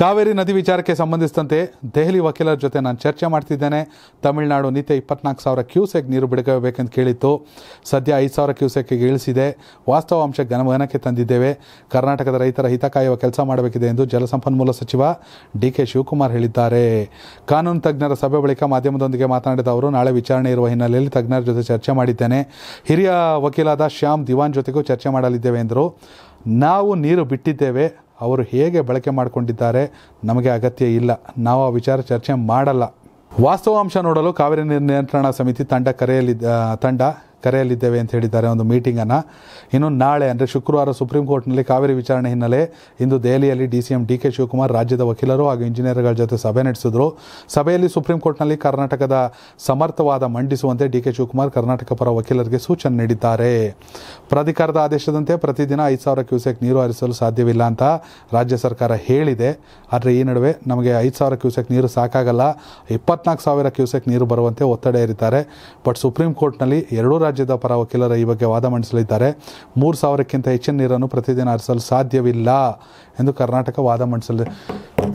ಕಾವೇರಿ ನದಿ ವಿಚಾರಕ್ಕೆ ಸಂಬಂಧಿಸಿದಂತೆ ದೆಹಲಿ ವಕೀಲರ ಜೊತೆ ನಾನು ಚರ್ಚೆ ಮಾಡ್ತಿದ್ದೇನೆ ತಮಿಳುನಾಡು ನಿತ್ಯ ಇಪ್ಪತ್ನಾಲ್ಕು ಸಾವಿರ ಕ್ಯೂಸೆಕ್ ನೀರು ಬಿಡಬೇಕಂತ ಕೇಳಿತ್ತು ಸದ್ಯ ಐದು ಸಾವಿರ ಕ್ಯೂಸೆಕ್ಗೆ ಇಳಿಸಿದೆ ವಾಸ್ತವಾಂಶ ಗಮನಕ್ಕೆ ತಂದಿದ್ದೇವೆ ಕರ್ನಾಟಕದ ರೈತರ ಹಿತ ಕಾಯುವ ಕೆಲಸ ಮಾಡಬೇಕಿದೆ ಎಂದು ಜಲಸಂಪನ್ಮೂಲ ಸಚಿವ ಡಿ ಕೆ ಶಿವಕುಮಾರ್ ಹೇಳಿದ್ದಾರೆ ಕಾನೂನು ತಜ್ಞರ ಸಭೆ ಬಳಿಕ ಮಾಧ್ಯಮದೊಂದಿಗೆ ಮಾತನಾಡಿದ ಅವರು ನಾಳೆ ವಿಚಾರಣೆ ಇರುವ ಹಿನ್ನೆಲೆಯಲ್ಲಿ ತಜ್ಞರ ಜೊತೆ ಚರ್ಚೆ ಮಾಡಿದ್ದೇನೆ ಹಿರಿಯ ವಕೀಲಾದ ಶ್ಯಾಮ್ ದಿವಾನ್ ಜೊತೆಗೂ ಚರ್ಚೆ ಮಾಡಲಿದ್ದೇವೆ ಎಂದರು ನಾವು ನೀರು ಬಿಟ್ಟಿದ್ದೇವೆ ಅವರು ಹೇಗೆ ಬಳಕೆ ಮಾಡಿಕೊಂಡಿದ್ದಾರೆ ನಮಗೆ ಅಗತ್ಯ ಇಲ್ಲ ನಾವು ಆ ವಿಚಾರ ಚರ್ಚೆ ಮಾಡಲ್ಲ ವಾಸ್ತವಾಂಶ ನೋಡಲು ಕಾವೇರಿ ನಿಯಂತ್ರಣ ಸಮಿತಿ ತಂಡ ಕರೆಯಲಿದ್ದ ತಂಡ ಕರೆಯಲಿದ್ದೇವೆ ಅಂತ ಹೇಳಿದ್ದಾರೆ ಒಂದು ಮೀಟಿಂಗನ್ನು ಇನ್ನು ನಾಳೆ ಅಂದರೆ ಶುಕ್ರವಾರ ಸುಪ್ರೀಂ ಕೋರ್ಟ್ನಲ್ಲಿ ಕಾವೇರಿ ವಿಚಾರಣೆ ಹಿನ್ನೆಲೆ ಇಂದು ದೆಹಲಿಯಲ್ಲಿ D C M D K Shivakumar ರಾಜ್ಯದ ವಕೀಲರು ಹಾಗೂ ಇಂಜಿನಿಯರ್ಗಳ ಜೊತೆ ಸಭೆ ನಡೆಸಿದರು ಸಭೆಯಲ್ಲಿ ಸುಪ್ರೀಂ ಕೋರ್ಟ್ನಲ್ಲಿ ಕರ್ನಾಟಕದ ಸಮರ್ಥವಾದ ಮಂಡಿಸುವಂತೆ ಡಿ ಕೆ ಶಿವಕುಮಾರ್ ಕರ್ನಾಟಕ ಪರ ವಕೀಲರಿಗೆ ಸೂಚನೆ ನೀಡಿದ್ದಾರೆ ಪ್ರಾಧಿಕಾರದ ಆದೇಶದಂತೆ ಪ್ರತಿದಿನ ಐದು ಸಾವಿರ ಕ್ಯೂಸೆಕ್ ನೀರು ಹರಿಸಲು ಸಾಧ್ಯವಿಲ್ಲ ಅಂತ ರಾಜ್ಯ ಸರ್ಕಾರ ಹೇಳಿದೆ ಆದರೆ ಈ ನಡುವೆ ನಮಗೆ ಐದು ಸಾವಿರ ಕ್ಯೂಸೆಕ್ ನೀರು ಸಾಕಾಗಲ್ಲ ಇಪ್ಪತ್ನಾಲ್ಕು ಸಾವಿರ ಕ್ಯೂಸೆಕ್ ನೀರು ಬರುವಂತೆ ಒತ್ತಡ ಹೇರಿದ್ದಾರೆ ಬಟ್ ಸುಪ್ರೀಂ ಕೋರ್ಟ್ನಲ್ಲಿ ಎರಡೂ ರಾಜ್ಯ ರಾಜ್ಯದ ಪರ ವಕೀಲರ ಈ ಬಗ್ಗೆ ವಾದ ಮಂಡಿಸಲಿದ್ದಾರೆ ಮೂರು ಸಾವಿರಕ್ಕಿಂತ ಹೆಚ್ಚಿನ ನೀರನ್ನು ಪ್ರತಿದಿನ ಹರಿಸಲು ಸಾಧ್ಯವಿಲ್ಲ ಎಂದು ಕರ್ನಾಟಕ ವಾದ ಮಂಡಿಸಲಿದೆ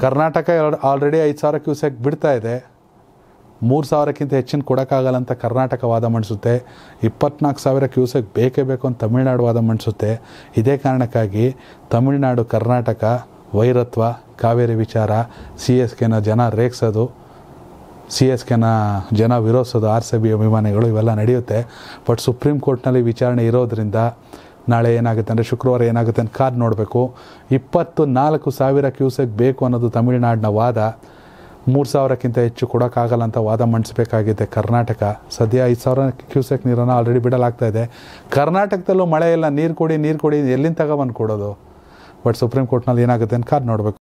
ಕರ್ನಾಟಕ ಆಲ್ರೆಡಿ ಐದು ಸಾವಿರ ಕ್ಯೂಸೆಕ್ ಬಿಡ್ತಾ ಇದೆ ಮೂರು ಸಾವಿರಕ್ಕಿಂತ ಹೆಚ್ಚಿನ ಕೊಡೋಕ್ಕಾಗಲ್ಲ ಅಂತ ಕರ್ನಾಟಕ ವಾದ ಮಂಡಿಸುತ್ತೆ ಇಪ್ಪತ್ನಾಲ್ಕು ಸಾವಿರ ಕ್ಯೂಸೆಕ್ ಬೇಕೇ ಬೇಕು ಅಂತ ತಮಿಳುನಾಡು ವಾದ ಮಂಡಿಸುತ್ತೆ ಇದೇ ಕಾರಣಕ್ಕಾಗಿ ತಮಿಳುನಾಡು ಕರ್ನಾಟಕ ವೈರತ್ವ ಕಾವೇರಿ ವಿಚಾರ ಸಿ ಎಸ್ ಕೆನ ಜನ ರೇಗ್ಸೋದು ಸಿ ಎಸ್ ಕೆನ ಜನ ವಿರೋಧಿಸೋದು ಆರ್ ಸಿ ಬಿ ಅಭಿಮಾನಿಗಳು ಇವೆಲ್ಲ ನಡೆಯುತ್ತೆ ಬಟ್ ಸುಪ್ರೀಂ ಕೋರ್ಟ್ನಲ್ಲಿ ವಿಚಾರಣೆ ಇರೋದರಿಂದ ನಾಳೆ ಏನಾಗುತ್ತೆ ಅಂದರೆ ಶುಕ್ರವಾರ ಏನಾಗುತ್ತೆ ಅಂತ ಕಾದು ನೋಡಬೇಕು ಇಪ್ಪತ್ತು ನಾಲ್ಕು ಸಾವಿರ ಕ್ಯೂಸೆಕ್ ಬೇಕು ಅನ್ನೋದು ತಮಿಳುನಾಡಿನ ವಾದ ಮೂರು ಸಾವಿರಕ್ಕಿಂತ ಹೆಚ್ಚು ಕೊಡೋಕ್ಕಾಗಲ್ಲ ಅಂತ ವಾದ ಮಂಡಿಸಬೇಕಾಗಿದೆ ಕರ್ನಾಟಕ ಸದ್ಯ ಐದು ಸಾವಿರ ಕ್ಯೂಸೆಕ್ ನೀರನ್ನು ಆಲ್ರೆಡಿ ಬಿಡಲಾಗ್ತಾ ಇದೆ ಕರ್ನಾಟಕದಲ್ಲೂ ಮಳೆ ಇಲ್ಲ ನೀರು ಕೊಡಿ ನೀರು ಕೊಡಿ ಎಲ್ಲಿಂದ ತಗೊಬಂದು ಕೊಡೋದು ಬಟ್ ಸುಪ್ರೀಂ ಕೋರ್ಟ್ನಲ್ಲಿ ಏನಾಗುತ್ತೆ ಅಂತ ಕಾದು ನೋಡಬೇಕು